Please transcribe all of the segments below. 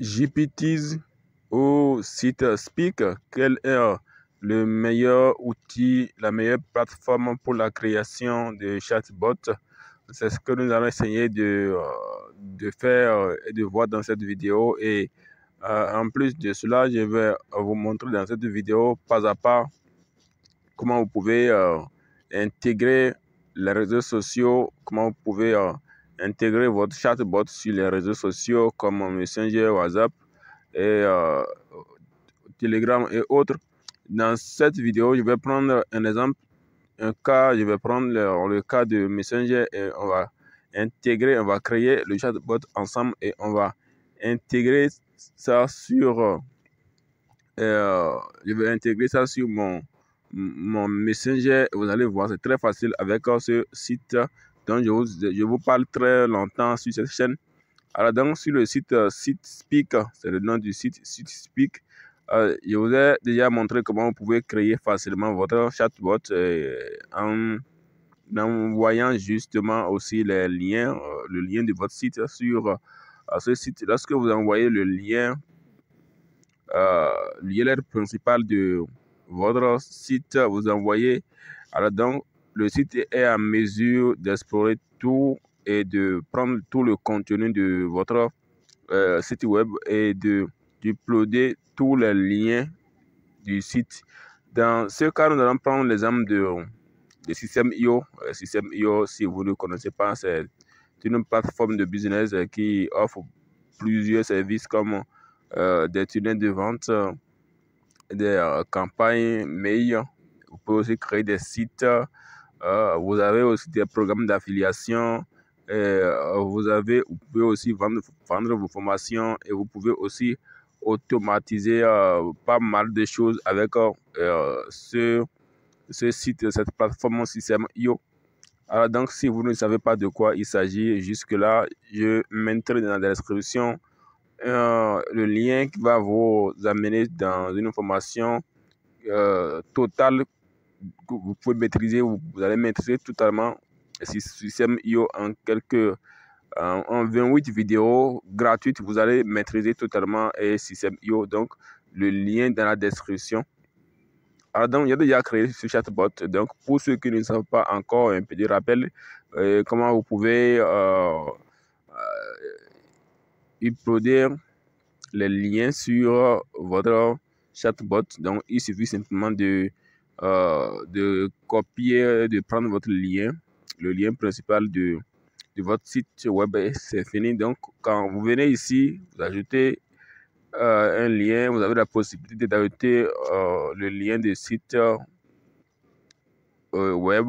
GPTs ou speak quel est le meilleur outil, la meilleure plateforme pour la création de chatbots C'est ce que nous allons essayer de, euh, faire et de voir dans cette vidéo. Et euh, en plus de cela, je vais vous montrer dans cette vidéo pas à pas comment vous pouvez euh, intégrer les réseaux sociaux, comment vous pouvez intégrer votre chatbot sur les réseaux sociaux comme Messenger, WhatsApp et euh, Telegram et autres. Dans cette vidéo, je vais prendre un exemple, un cas, je vais prendre le, cas de Messenger et on va intégrer, on va créer le chatbot ensemble et on va intégrer ça sur euh, je vais intégrer ça sur mon mon messenger vous allez voir c'est très facile avec ce site donc, je vous, parle très longtemps sur cette chaîne. Alors, donc, sur le site euh, site SiteSpeak, c'est le nom du site SiteSpeak, euh, je vous ai déjà montré comment vous pouvez créer facilement votre chatbot euh, en, envoyant justement aussi les liens, euh, le lien de votre site sur ce site. Lorsque vous envoyez le lien, lien principal de votre site, vous envoyez alors donc le site est en mesure d'explorer tout et de prendre tout le contenu de votre euh, site web et de d'uploader tous les liens du site. Dans ce cas, nous allons prendre l'exemple de, de système IO. Le euh, système IO, si vous ne connaissez pas, c'est une plateforme de business qui offre plusieurs services comme euh, des tunnels de vente, des campagnes mail. Vous pouvez aussi créer des sites euh, vous avez aussi des programmes d'affiliation. Euh, vous, avez, vous pouvez aussi vendre, vendre, vos formations et vous pouvez aussi automatiser euh, pas mal de choses avec ce, ce, site, cette plateforme système IO. Alors donc si vous ne savez pas de quoi il s'agit jusque-là, je mettrai dans la description le lien qui va vous amener dans une formation totale vous pouvez maîtriser, vous, allez maîtriser totalement le système IO en quelques en, 28 vidéos gratuites, vous allez maîtriser totalement le système IO. Donc, le lien dans la description. Alors, ah, donc, il y a déjà créé ce chatbot. Donc, pour ceux qui ne savent pas encore, un petit rappel, euh, comment vous pouvez euh, euh, uploader les liens sur votre chatbot. Donc, il suffit simplement de euh, de copier, de prendre votre lien, le lien principal de, votre site web, c'est fini. Donc, quand vous venez ici, vous ajoutez euh, un lien, vous avez la possibilité d'ajouter euh, le lien du site web.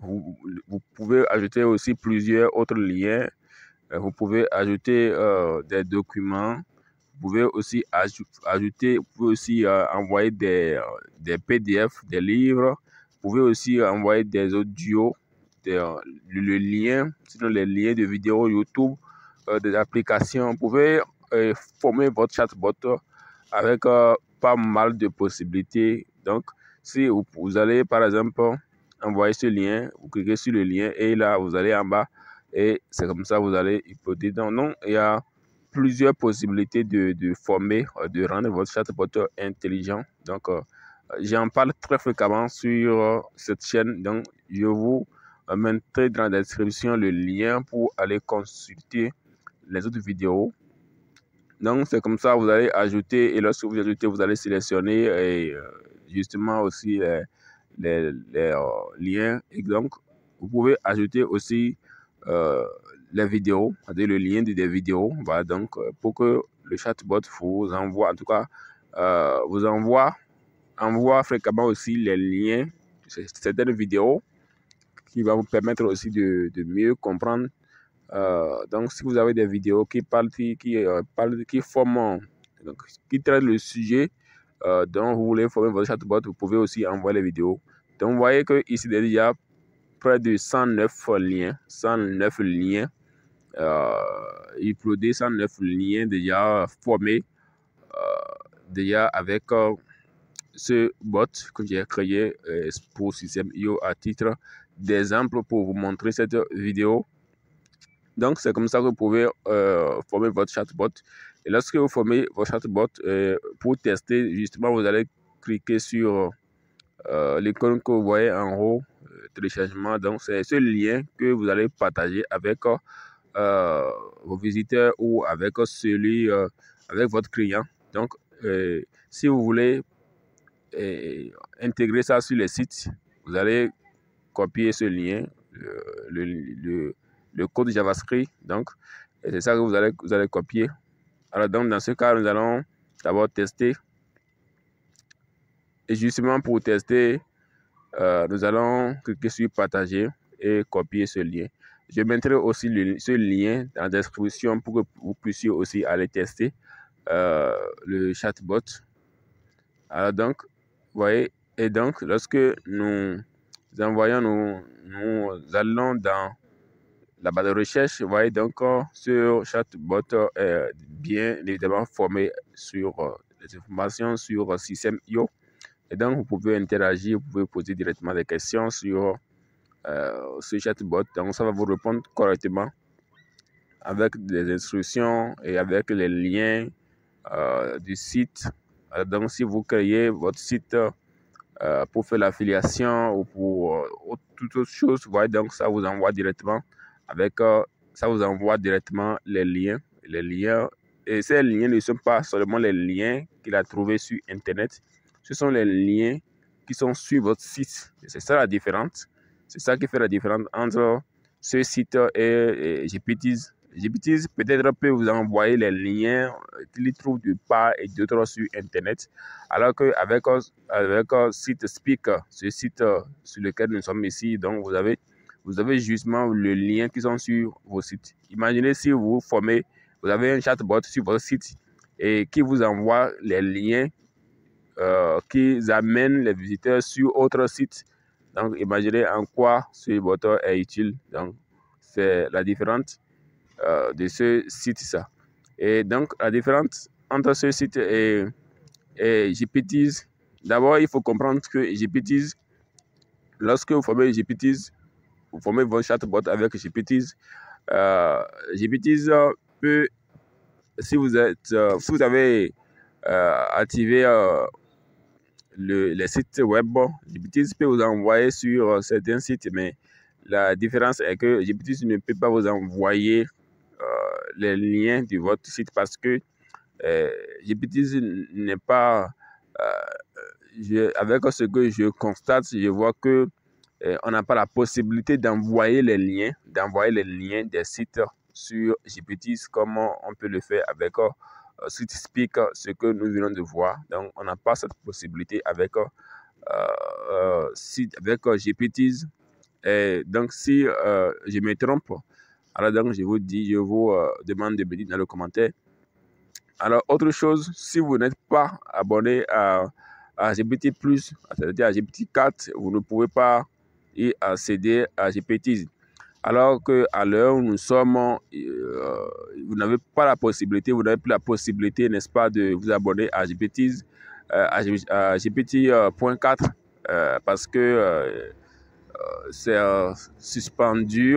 vous, pouvez ajouter aussi plusieurs autres liens. Vous pouvez ajouter des documents. Vous pouvez aussi ajouter, vous pouvez aussi euh, envoyer des, euh, des, PDF, des livres. Vous pouvez aussi envoyer des audios, des, euh, le, lien, sinon les liens de vidéos YouTube, des applications. Vous pouvez former votre chatbot avec pas mal de possibilités. Donc, si vous, allez par exemple envoyer ce lien, vous cliquez sur le lien et là vous allez en bas et c'est comme ça vous allez hypothéter. Non, il y a plusieurs possibilités de, de former, euh, de rendre votre chatbot intelligent. Donc, euh, j'en parle très fréquemment sur euh, cette chaîne. Donc, je vous mettrai dans la description le lien pour aller consulter les autres vidéos. Donc, c'est comme ça, vous allez ajouter et lorsque vous ajoutez, vous allez sélectionner et, justement aussi les, les, liens. Et donc, vous pouvez ajouter aussi les vidéos, le lien des vidéos, voilà, donc, euh, pour que le chatbot vous envoie, en tout cas, euh, vous envoie, envoie fréquemment aussi les liens, de certaines vidéos, qui va vous permettre aussi de, de mieux comprendre. Euh, donc, si vous avez des vidéos qui parlent, qui, parlent, qui forment, qui traitent le sujet dont vous voulez former votre chatbot, vous pouvez aussi envoyer les vidéos. Donc, vous voyez que ici, déjà, près de 109 liens, 109 liens euh, il uploader 109 liens déjà formés, euh, déjà avec euh, ce bot que j'ai créé pour système IO à titre d'exemple pour vous montrer cette vidéo. Donc, c'est comme ça que vous pouvez former votre chatbot. Et lorsque vous formez votre chatbot, pour tester, justement, vous allez cliquer sur euh, l'icône que vous voyez en haut, téléchargement. Donc, c'est ce lien que vous allez partager avec euh, vos visiteurs ou avec celui, euh, avec votre client. Donc, euh, si vous voulez intégrer ça sur le site, vous allez copier ce lien, le, le, code JavaScript. Donc, c'est ça que vous allez, vous allez copier. Alors, donc, dans ce cas, nous allons d'abord tester. Et justement, pour tester, nous allons cliquer sur partager et copier ce lien. Je mettrai aussi ce lien dans la description pour que vous puissiez aussi aller tester euh, le chatbot. Alors donc, vous voyez, et donc lorsque nous envoyons, nous, nous allons dans la base de recherche, vous voyez donc euh, ce chatbot est bien évidemment formé sur euh, les informations sur système io Et donc, vous pouvez interagir, vous pouvez poser directement des questions sur euh, chatbot. Donc, ça va vous répondre correctement avec des instructions et avec les liens euh, du site. Euh, donc, si vous créez votre site euh, pour faire l'affiliation ou pour toute autre chose, donc ça vous envoie directement avec ça vous envoie directement les liens, les liens. Et ces liens ne sont pas seulement les liens qu'il a trouvé sur Internet, ce sont les liens qui sont sur votre site. C'est ça la différence. C'est ça qui fait la différence entre ce site et, et GPTs. peut-être peut vous envoyer les liens qu'il trouve de part et d'autre sur Internet, alors qu'avec avec site Speak, ce site sur lequel nous sommes ici, donc vous avez, vous avez justement le lien qui sont sur vos sites. Imaginez si vous formez, vous avez un chatbot sur votre site et qui vous envoie les liens euh, qui amènent les visiteurs sur autre site donc, imaginez en quoi ce moteur est utile. Donc, c'est la différence euh, de ce site ça Et donc, la différence entre ce site et, et GPTs, d'abord, il faut comprendre que GPTs, lorsque vous formez GPTs, vous formez votre chatbot avec GPTs, euh, GPTs peut, si vous, êtes, euh, vous avez euh, activé euh, le, les sites web, GPTIS peut vous envoyer sur euh, certains sites, mais la différence est que GPTIS ne peut pas vous envoyer euh, les liens de votre site parce que euh, n'est pas... Euh, avec ce que je constate, je vois que on n'a pas la possibilité d'envoyer les liens, d'envoyer les liens des sites sur GPTIS, comment on peut le faire avec ce euh, explique euh, ce que nous venons de voir. Donc, on n'a pas cette possibilité avec, euh, si, avec GPTs. Et donc, si je me trompe, alors donc, je vous dis, je vous demande de me dire dans le commentaire. Alors, autre chose, si vous n'êtes pas abonné à, à GPT+, c'est-à-dire à GPT 4, vous ne pouvez pas y accéder à GPT alors que à l'heure où nous sommes, euh, vous n'avez pas la possibilité, vous n'avez plus la possibilité, n'est-ce pas, de vous abonner à GPT, euh, GPT.4 euh, euh, parce que c'est suspendu.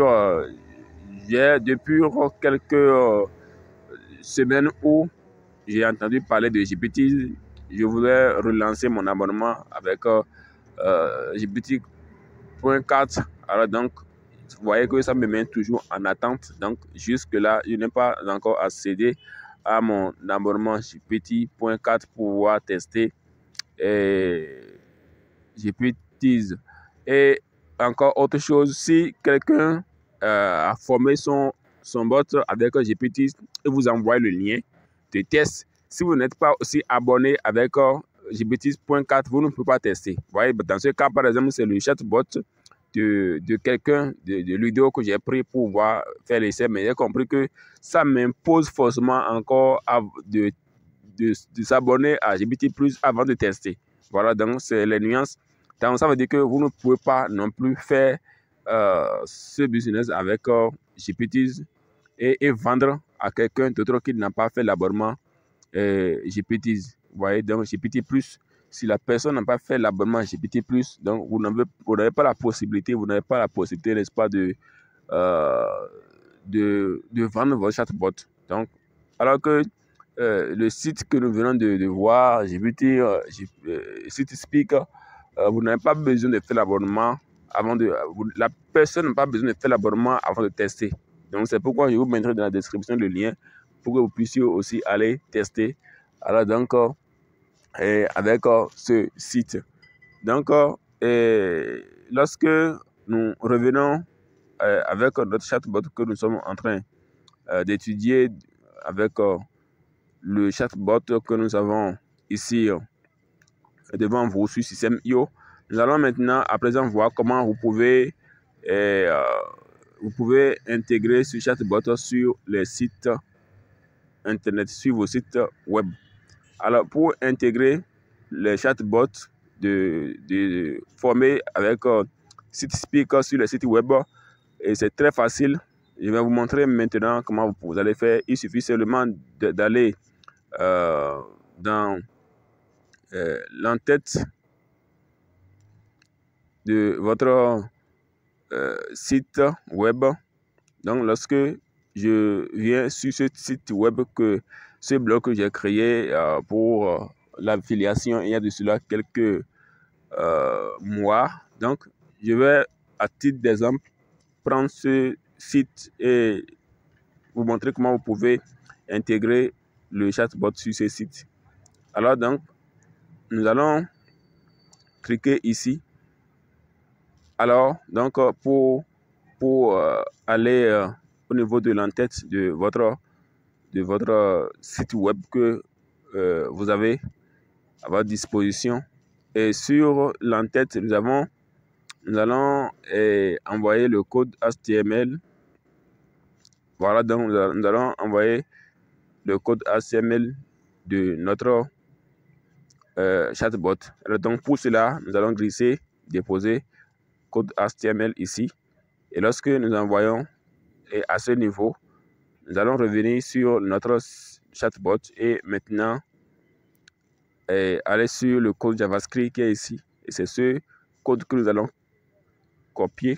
depuis quelques semaines où j'ai entendu parler de GPT, je voulais relancer mon abonnement avec GPT.4. Alors donc, vous voyez que ça me met toujours en attente. Donc, jusque-là, je n'ai pas encore accédé à mon abonnement GPT.4 pour pouvoir tester et Et encore autre chose, si quelqu'un euh, a formé son, son bot avec GPT et vous envoie le lien de test, si vous n'êtes pas aussi abonné avec GPT.4, vous ne pouvez pas tester. voyez, dans ce cas, par exemple, c'est le chatbot de, de quelqu'un, de, de que j'ai pris pour voir faire l'essai, mais j'ai compris que ça m'impose forcément encore de, de, s'abonner à GPT Plus avant de tester. Voilà, donc c'est les nuances. Donc ça veut dire que vous ne pouvez pas non plus faire euh, ce business avec euh, GPT et, et, vendre à quelqu'un d'autre qui n'a pas fait l'abonnement euh, GPT. Vous voyez, donc GPT Plus si la personne n'a pas fait l'abonnement GPT+, donc vous n'avez pas la possibilité, vous n'avez pas la possibilité, n'est-ce pas, de, euh, de, vendre votre chatbot. Donc, alors que euh, le site que nous venons de, voir, GPT, euh, site Speak, vous n'avez pas besoin de faire l'abonnement avant de... la personne n'a pas besoin de faire l'abonnement avant de tester. Donc, c'est pourquoi je vous mettrai dans la description le lien pour que vous puissiez aussi aller tester. Alors, donc, avec ce site. Donc, et euh, eh, lorsque nous revenons eh, avec notre chatbot que nous sommes en train eh, d'étudier avec le chatbot que nous avons ici devant vous sur système IO, nous allons maintenant à présent voir comment vous pouvez, euh, vous pouvez intégrer ce chatbot sur les sites internet, sur vos sites web. Alors, pour intégrer les chatbots, de, de former avec euh, sur le site web, et c'est très facile. Je vais vous montrer maintenant comment vous allez faire. Il suffit seulement d'aller euh, dans euh, l'entête de votre euh, site web. Donc, lorsque je viens sur ce site web que ce blog que j'ai créé euh, pour euh, l'affiliation il y a de cela quelques euh, mois. Donc, je vais, à titre d'exemple, prendre ce site et vous montrer comment vous pouvez intégrer le chatbot sur ce site. Alors donc, nous allons cliquer ici. Alors, donc, pour, pour aller au niveau de l'entête de votre, de votre site web que euh, vous avez à votre disposition. Et sur l'entête, nous, avons, nous allons eh, envoyer le code HTML. Voilà, donc nous allons envoyer le code HTML de notre euh, chatbot. Alors, donc pour cela, nous allons glisser, déposer code HTML ici. Et lorsque nous envoyons et à ce niveau, nous allons revenir sur notre chatbot et maintenant eh, aller sur le code JavaScript qui est ici. Et c'est ce code que nous allons copier.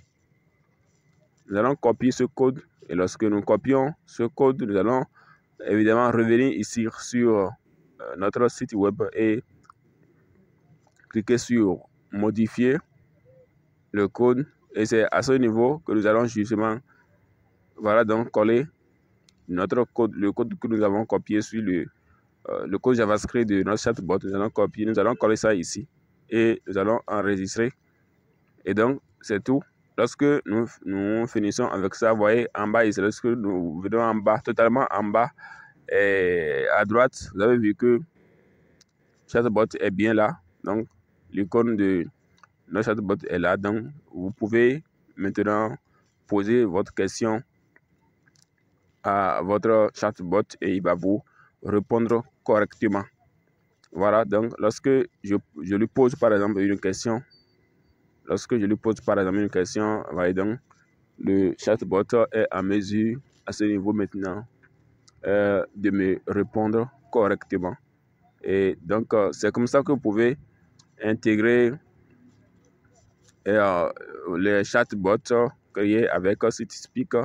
Nous allons copier ce code. Et lorsque nous copions ce code, nous allons évidemment revenir ici sur euh, notre site web et cliquer sur modifier le code. Et c'est à ce niveau que nous allons justement voilà donc coller notre code, le code que nous avons copié sur le, euh, le code JavaScript de notre chatbot. Nous allons copier, nous allons coller ça ici et nous allons enregistrer. Et donc, c'est tout. Lorsque nous, nous, finissons avec ça, vous voyez, en bas, ici, lorsque nous venons en bas, totalement en bas, et à droite, vous avez vu que chatbot est bien là. Donc, l'icône de notre chatbot est là. Donc, vous pouvez maintenant poser votre question à votre chatbot et il va vous répondre correctement. Voilà, donc lorsque je, lui pose par exemple une question, lorsque je lui pose par exemple une question, voilà, donc, le chatbot est à mesure à ce niveau maintenant euh, de me répondre correctement. Et donc, euh, c'est comme ça que vous pouvez intégrer le euh, les chatbots créés avec CitySpeak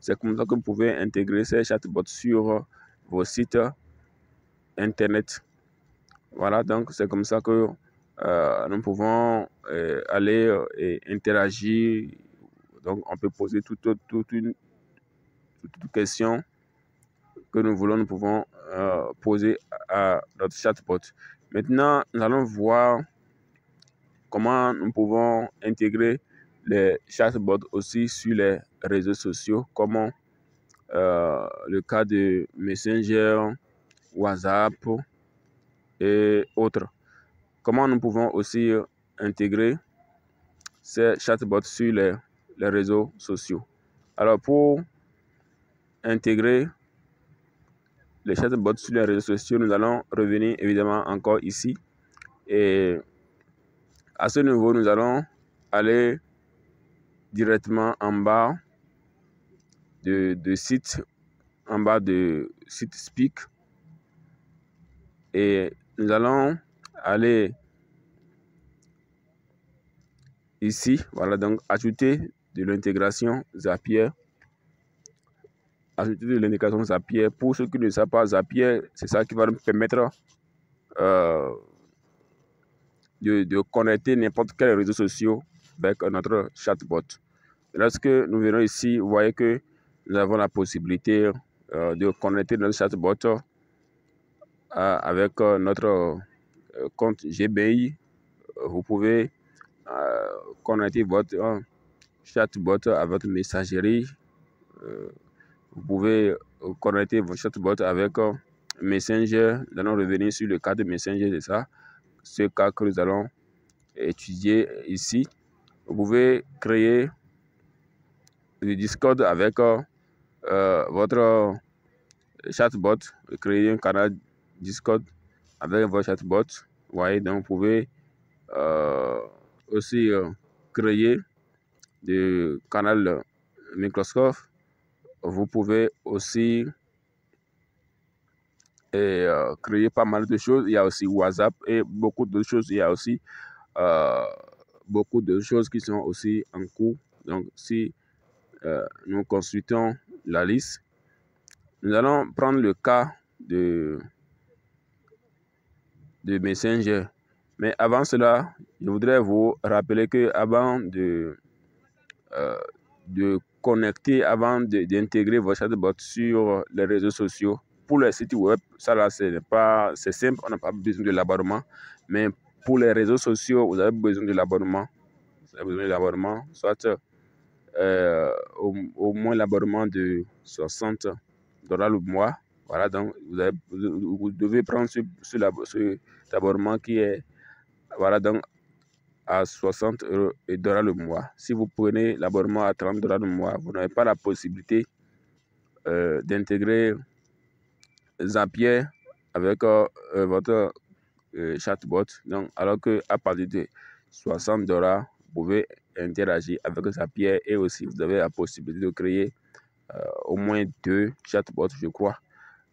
c'est comme ça que vous pouvez intégrer ces chatbots sur vos sites internet. Voilà, donc c'est comme ça que euh, nous pouvons euh, aller euh, et interagir. Donc on peut poser toute, toute une toute question que nous voulons, nous pouvons poser à notre chatbot. Maintenant, nous allons voir comment nous pouvons intégrer les chatbots aussi sur les réseaux sociaux, comme euh, le cas de Messenger, WhatsApp et autres. Comment nous pouvons aussi intégrer ces chatbots sur les, les réseaux sociaux Alors pour intégrer les chatbots sur les réseaux sociaux, nous allons revenir évidemment encore ici. Et à ce niveau, nous allons aller directement en bas de, site, en bas de site Speak. Et nous allons aller ici, voilà, donc ajouter de l'intégration Zapier. Ajouter de l'intégration Zapier. Pour ceux qui ne savent pas Zapier, c'est ça qui va nous permettre euh, de, de connecter n'importe quel réseau social avec notre chatbot. Lorsque nous venons ici, vous voyez que nous avons la possibilité euh, de connecter notre chatbot euh, avec euh, notre compte GBI. Vous pouvez connecter votre chatbot à votre messagerie. vous pouvez connecter votre chatbot avec Messenger. Nous allons revenir sur le cas de Messenger, c'est ça, ce cas que nous allons étudier ici. Vous pouvez créer du Discord avec euh, euh, votre chatbot, créer un canal Discord avec votre chatbot. Vous voyez, donc vous pouvez euh, aussi créer du canal Microsoft. Vous pouvez aussi créer pas mal de choses. Il y a aussi WhatsApp et beaucoup de choses. Il y a aussi beaucoup de choses qui sont aussi en cours. Donc, si euh, nous consultons la liste, nous allons prendre le cas de, de Messenger. Mais avant cela, je voudrais vous rappeler que avant de, euh, de connecter, avant d'intégrer vos chatbots sur les réseaux sociaux, pour les sites web, ça là, c'est pas, c'est simple, on n'a pas besoin de l'abonnement Mais pour les réseaux sociaux, vous avez besoin de l'abonnement. Vous avez besoin de l'abonnement, soit euh, au, moins l'abonnement de 60 dollars le mois. Voilà, donc vous, avez, vous devez prendre ce, ce, qui est voilà, donc, à 60 dollars le mois. Si vous prenez l'abonnement à 30 dollars le mois, vous n'avez pas la possibilité euh, d'intégrer Zapier avec euh, votre euh, chatbot. Donc, alors que à partir de 60 dollars, vous pouvez interagir avec sa pierre et aussi vous avez la possibilité de créer euh, au moins deux chatbots, je crois.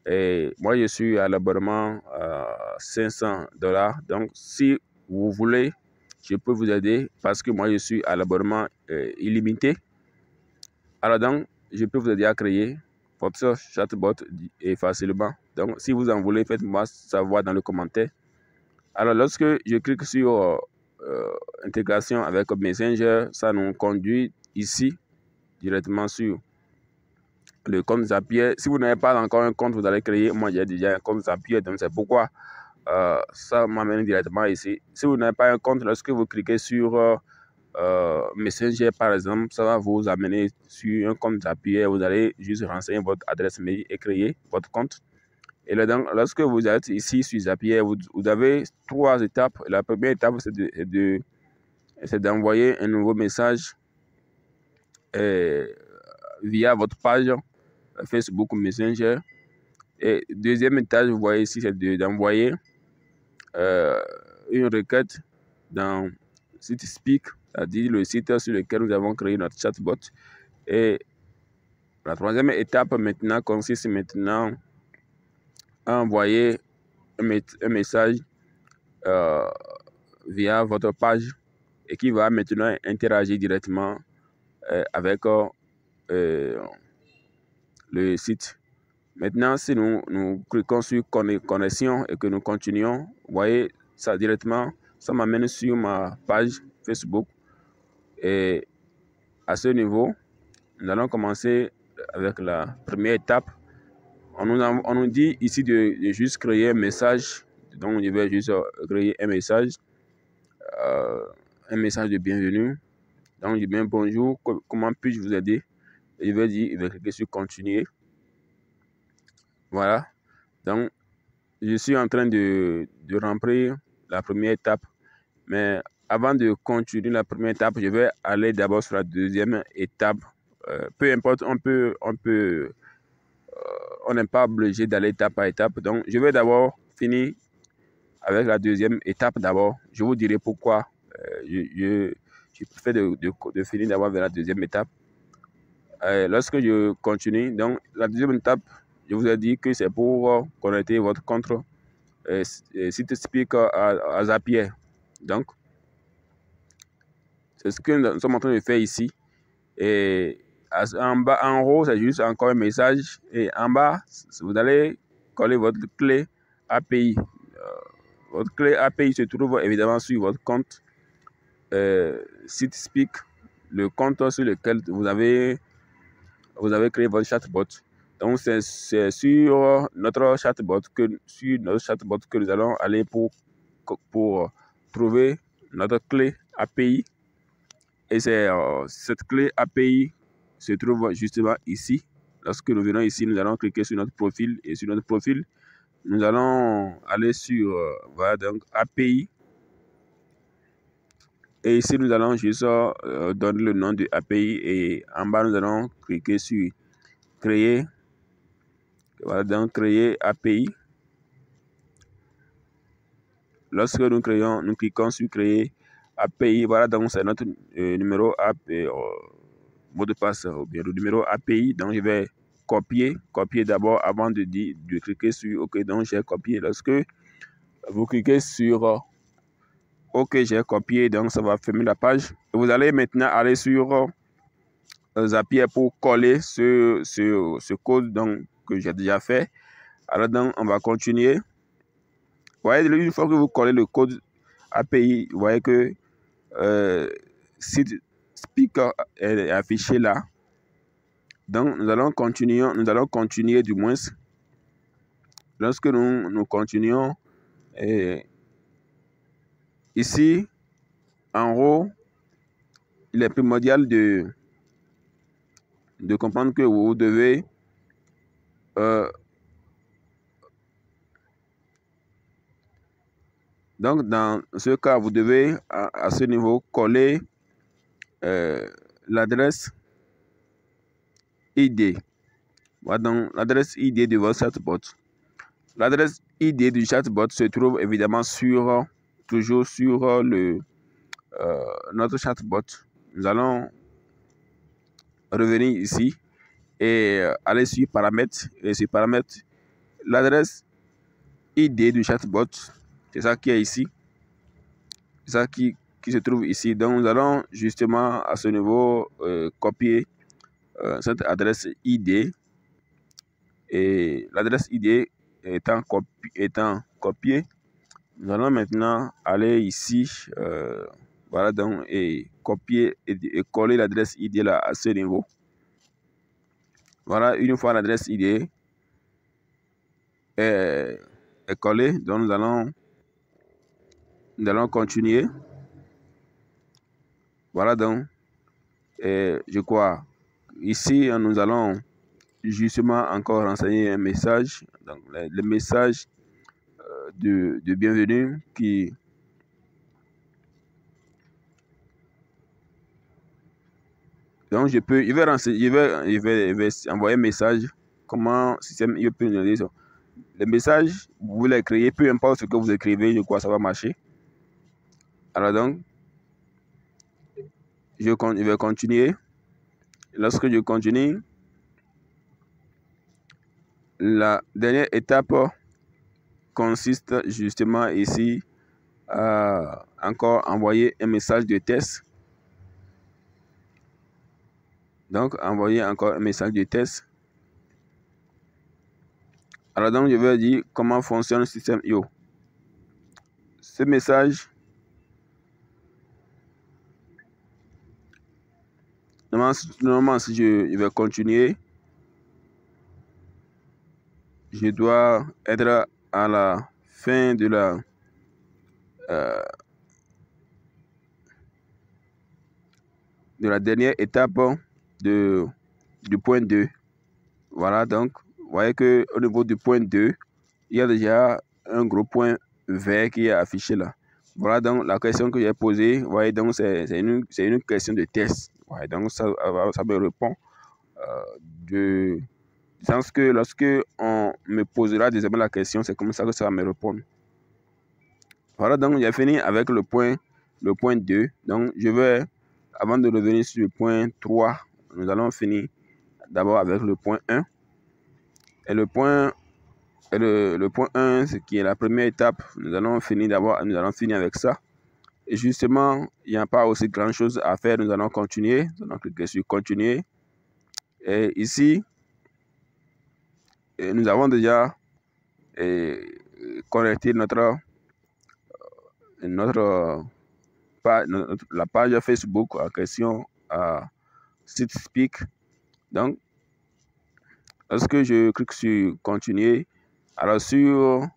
Et moi, je suis à l'abonnement 500 euh, dollars. Donc, si vous voulez, je peux vous aider parce que moi, je suis à l'abonnement illimité. Alors, donc, je peux vous aider à créer votre chatbot et facilement. Donc, si vous en voulez, faites-moi savoir dans le commentaire. Alors, lorsque je clique sur euh, euh, intégration avec Messenger, ça nous conduit ici directement sur le compte Zapier. Si vous n'avez pas encore un compte, vous allez créer. Moi, j'ai déjà un compte Zapier, donc c'est pourquoi euh, ça m'amène directement ici. Si vous n'avez pas un compte, lorsque vous cliquez sur Messenger, par exemple, ça va vous amener sur un compte Zapier. Vous allez juste renseigner votre adresse mail et créer votre compte. Et lorsque vous êtes ici sur Zapier, vous, vous avez trois étapes. La première étape, c'est d'envoyer un nouveau message euh, via votre page euh, Facebook Messenger. Et deuxième étape, vous voyez ici, c'est d'envoyer euh, une requête dans SiteSpeak, c'est-à-dire le site sur lequel nous avons créé notre chatbot. Et la troisième étape maintenant consiste maintenant envoyer un, message euh, via votre page et qui va maintenant interagir directement euh, avec euh, le site. Maintenant, si nous, nous cliquons sur connexion et que nous continuons, vous voyez ça directement, ça m'amène sur ma page Facebook. Et à ce niveau, nous allons commencer avec la première étape on nous, dit ici de, juste créer un message. Donc, je vais juste euh, créer un message. Euh, un message de bienvenue. Donc, je dis bien bonjour, comment puis-je vous aider Je vais dire, je vais cliquer sur continuer. Voilà. Donc, je suis en train de, de remplir la première étape. Mais avant de continuer la première étape, je vais aller d'abord sur la deuxième étape. Euh, peu importe, on peut, on peut on n'est pas obligé d'aller étape par étape. Donc, je vais d'abord finir avec la deuxième étape d'abord. Je vous dirai pourquoi euh, je, je, je de, de, finir d'abord vers la deuxième étape. Euh, lorsque je continue, donc la deuxième étape, je vous ai dit que c'est pour connecter votre compte euh, euh, site à, à, Zapier. Donc, c'est ce que nous sommes en train de faire ici. Et en, bas, en haut, c'est juste encore un message. Et en bas, vous allez coller votre clé API. Euh, votre clé API se trouve évidemment sur votre compte euh, le compte sur lequel vous avez, vous avez créé votre chatbot. Donc, c'est sur notre chatbot que, sur notre chatbot que nous allons aller pour, pour trouver notre clé API. Et c'est euh, cette clé API se trouve justement ici. Lorsque nous venons ici, nous allons cliquer sur notre profil et sur notre profil, nous allons aller sur euh, voilà, donc API. Et ici, nous allons juste euh, donner le nom de API et en bas, nous allons cliquer sur créer. Voilà, donc créer API. Lorsque nous créons, nous cliquons sur créer API. Voilà, donc c'est notre euh, numéro API mot de passe ou bien le numéro API. Donc, je vais copier, copier d'abord avant de, de cliquer sur OK. Donc, j'ai copié. Lorsque vous cliquez sur euh, OK, j'ai copié, donc ça va fermer la page. Vous allez maintenant aller sur euh, Zapier pour coller ce, ce, ce code donc, que j'ai déjà fait. Alors, donc, on va continuer. voyez, une fois que vous collez le code API, vous voyez que euh, si speaker est affiché là. Donc, nous allons continuer, nous allons continuer du moins. Lorsque nous, continuons, et eh, ici, en haut, il est primordial de, de comprendre que vous devez euh, donc dans ce cas vous devez à ce niveau coller euh, l'adresse ID. Pardon, l'adresse ID de votre chatbot. L'adresse ID du chatbot se trouve évidemment sur, toujours sur euh, le, euh, notre chatbot. Nous allons revenir ici et aller sur paramètres. Et sur paramètres, l'adresse ID du chatbot, c'est ça qui est ici. C'est ça qui, se trouve ici. Donc nous allons justement à ce niveau euh, copier euh, cette adresse ID. Et l'adresse ID étant, copi étant copiée, nous allons maintenant aller ici. Euh, voilà donc et copier et, coller l'adresse ID là à ce niveau. Voilà, une fois l'adresse ID est, collée, donc nous allons nous allons continuer voilà donc, je crois, ici hein, nous allons justement encore renseigner un message, donc le, message euh, de, bienvenue qui Donc, je peux, je vais, je vais, envoyer un message. Comment système je peux ça. Les messages, vous voulez créez, peu importe ce que vous écrivez, je crois que ça va marcher. Alors donc, je vais continuer. Lorsque je continue, la dernière étape consiste justement ici à encore envoyer un message de test. Donc, envoyer encore un message de test. Alors, donc, je vais dire comment fonctionne le système IO. Ce message Normalement, si je, vais continuer, je dois être à la fin de la euh, de la dernière étape de, du point 2. Voilà, donc, vous voyez qu'au niveau du point 2, il y a déjà un gros point vert qui est affiché là. Voilà donc la question que j'ai posée. Vous voyez donc, c'est une question de test. Ouais, donc ça, ça me répond euh, de je que lorsque on me posera désormais la question, c'est comme ça que ça va me répondre. Voilà, donc j'ai fini avec le point, le point 2. Donc je vais, avant de revenir sur le point 3, nous allons finir d'abord avec le point 1. Et le point, et le, le, point 1, ce qui est la première étape, nous allons finir d'abord, nous allons finir avec ça justement, il n'y a pas aussi grand-chose à faire. Nous allons continuer. Nous allons cliquer sur continuer. Et ici, nous avons déjà et, connecté notre, notre, notre, la page Facebook en question à SiteSpeak. Donc, lorsque je clique sur continuer, alors sur,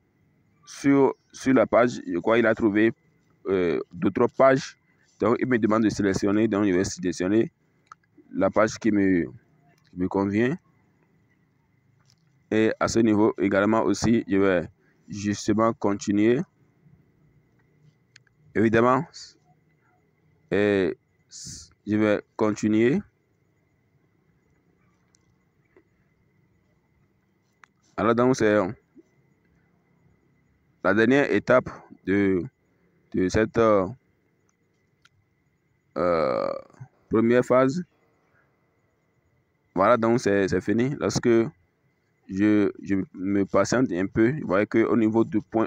sur, sur la page, je crois qu'il a trouvé euh, d'autres pages. Donc, il me demande de sélectionner. Donc, je vais sélectionner la page qui me, me convient. Et à ce niveau également aussi, je vais justement continuer. Évidemment, et je vais continuer. Alors, donc, c'est la dernière étape de de cette euh, euh, première phase. Voilà, donc c'est fini. Lorsque je, je, me patiente un peu, vous voyez qu'au niveau du point,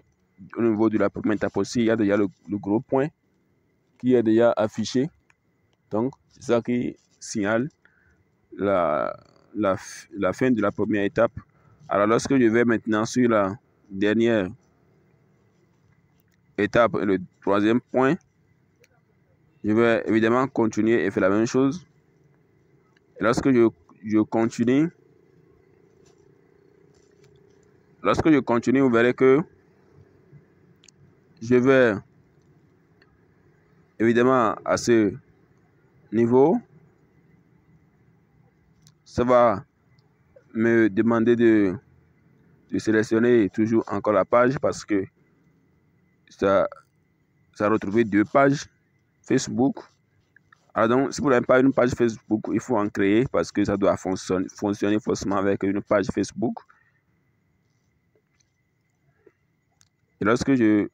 au niveau de la première étape aussi, il y a déjà le, le gros point qui est déjà affiché. Donc, c'est ça qui signale la, la, la fin de la première étape. Alors, lorsque je vais maintenant sur la dernière étape le troisième point, je vais évidemment continuer et faire la même chose. lorsque je, continue, lorsque je continue, vous verrez que je vais évidemment à ce niveau. Ça va me demander de sélectionner toujours encore la page parce que ça, ça a retrouvé deux pages Facebook. Alors ah, donc, si vous n'avez pas une page Facebook, il faut en créer parce que ça doit fonctionner, fonctionner forcément avec une page Facebook. Et lorsque je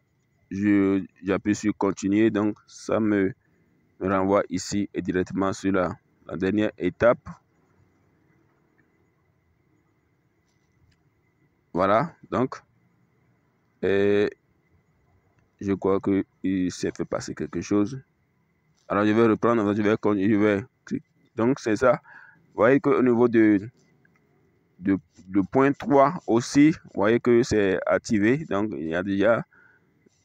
j'appuie sur continuer, donc ça me, renvoie ici et directement sur la, la dernière étape. Voilà, donc. Et je crois qu'il s'est fait passer quelque chose. Alors je vais reprendre, je vais, je vais donc c'est ça. Vous voyez qu'au niveau de, de, point 3 aussi, vous voyez que c'est activé. Donc il y a déjà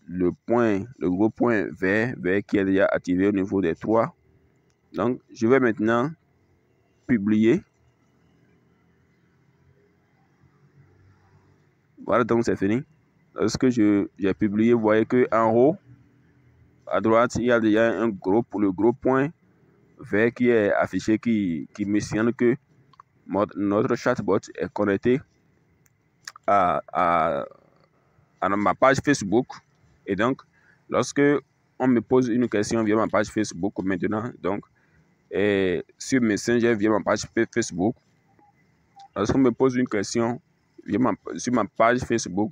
le point, le gros point vert, vert qui est déjà activé au niveau des 3. Donc je vais maintenant publier. Voilà, donc c'est fini. Lorsque j'ai publié, vous voyez qu'en haut, à droite, il y a déjà un gros, le gros point vert qui est affiché, qui, qui mentionne que notre chatbot est connecté à, ma page Facebook. Et donc, lorsque on me pose une question via ma page Facebook maintenant, donc, et sur Messenger via ma page Facebook, lorsqu'on me pose une question via sur ma page Facebook,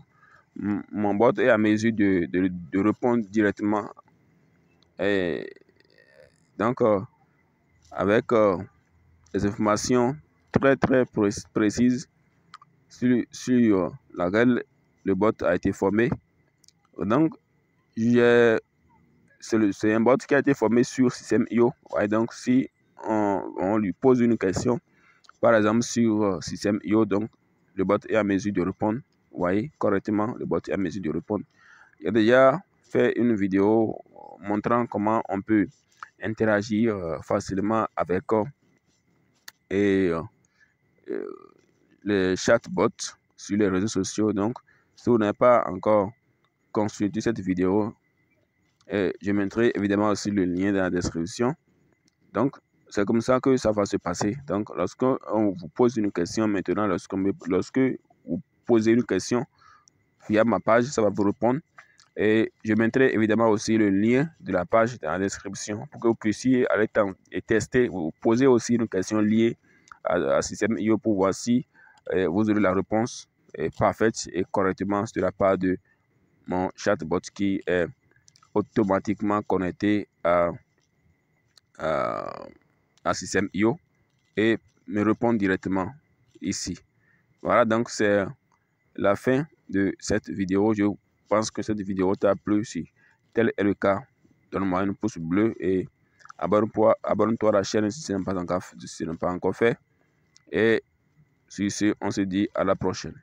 mon bot est à mesure de, de, répondre directement. Et donc, euh, avec euh, des informations très très précises sur, sur euh, laquelle le bot a été formé. Donc, c'est un bot qui a été formé sur système IO. Et donc, si on, on, lui pose une question, par exemple sur système IO, donc le bot est à mesure de répondre voyez, correctement le bot à mesure de répondre. a déjà fait une vidéo euh, montrant comment on peut interagir euh, facilement avec euh, et, les chatbots sur les réseaux sociaux. Donc, si vous n'avez pas encore consulté cette vidéo, et je mettrai évidemment aussi le lien dans la description. Donc, c'est comme ça que ça va se passer. Donc, lorsque on vous pose une question maintenant, lorsque, lorsque poser une question via ma page, ça va vous répondre. Et je mettrai évidemment aussi le lien de la page dans la description pour que vous puissiez aller et tester, vous poser aussi une question liée à, à système IO pour voir si eh, vous aurez la réponse est eh, parfaite et correctement de la part de mon chatbot qui est automatiquement connecté à, à, à système IO et me répond directement ici. Voilà, donc c'est la fin de cette vidéo. Je pense que cette vidéo t'a plu. Si tel est le cas, donne-moi un pouce bleu et abonne-toi à la chaîne si ce n'est pas, encore fait. Et sur ce, on se dit à la prochaine.